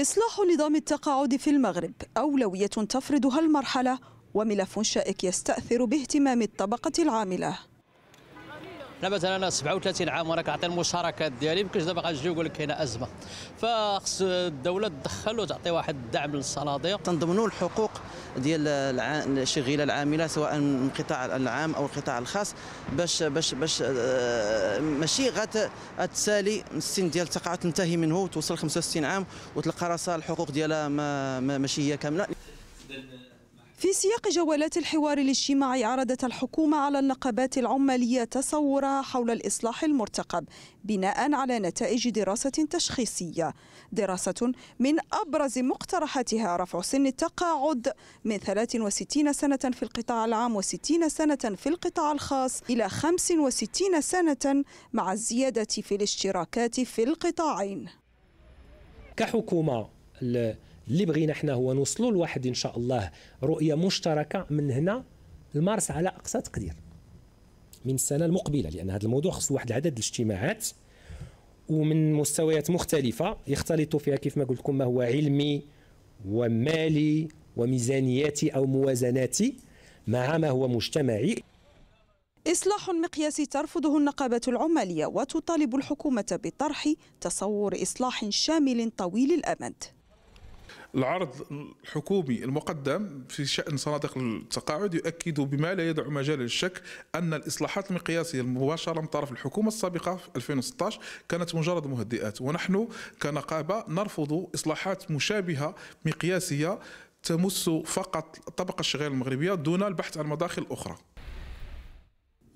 إصلاح نظام التقاعد في المغرب أولوية تفرضها المرحلة وملف شائك يستأثر باهتمام الطبقة العاملة انا مثلا انا 37 عام وانا كنعطي المشاركات ديالي ما دابا غنجي نقول لك كاينه ازمه فخص الدوله تدخل وتعطي واحد الدعم للصناديق تنضمنوا الحقوق ديال الشغيله العامله سواء من القطاع العام او القطاع الخاص باش باش باش آه، ماشي غتسالي السن ديال التقاعد تنتهي منه وتوصل 65 عام وتلقى راسها الحقوق ديالها ما ماشي هي كامله في سياق جولات الحوار الاجتماعي عرضت الحكومة على النقابات العمالية تصورها حول الإصلاح المرتقب بناء على نتائج دراسة تشخيصية دراسة من أبرز مقترحاتها رفع سن التقاعد من 63 سنة في القطاع العام و60 سنة في القطاع الخاص إلى 65 سنة مع الزيادة في الاشتراكات في القطاعين كحكومة اللي بغينا حنا هو نوصلوا لواحد ان شاء الله رؤيه مشتركه من هنا لمارس على اقصى تقدير من السنه المقبله لان هذا الموضوع خصو واحد العدد الاجتماعات ومن مستويات مختلفه يختلط فيها كيف ما قلت لكم ما هو علمي ومالي وميزانياتي او موازناتي مع ما هو مجتمعي إصلاح مقياسي ترفضه النقابة العمالية وتطالب الحكومة بطرح تصور إصلاح شامل طويل الأمد العرض الحكومي المقدم في شأن صناديق التقاعد يؤكد بما لا يدع مجال للشك أن الإصلاحات المقياسية المباشرة من طرف الحكومة السابقة في 2016 كانت مجرد مهدئات ونحن كنقابة نرفض إصلاحات مشابهة مقياسية تمس فقط الطبقة الشغالة المغربية دون البحث عن مداخل أخرى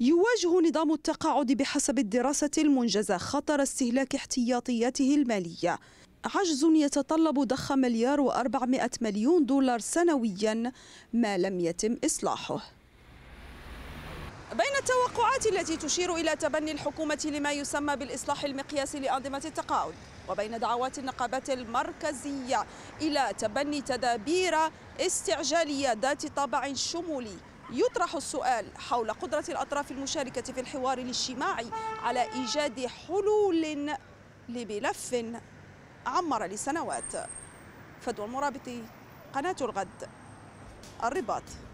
يواجه نظام التقاعد بحسب الدراسة المنجزة خطر استهلاك احتياطياته المالية عجز يتطلب ضخ مليار و400 مليون دولار سنويا ما لم يتم إصلاحه بين التوقعات التي تشير إلى تبني الحكومة لما يسمى بالإصلاح المقياسي لأنظمة التقاعد وبين دعوات النقابات المركزية إلى تبني تدابير استعجالية ذات طابع شمولي يطرح السؤال حول قدرة الأطراف المشاركة في الحوار الاجتماعي على إيجاد حلول لملف عمر لسنوات فدوى المرابطي قناة الغد الرباط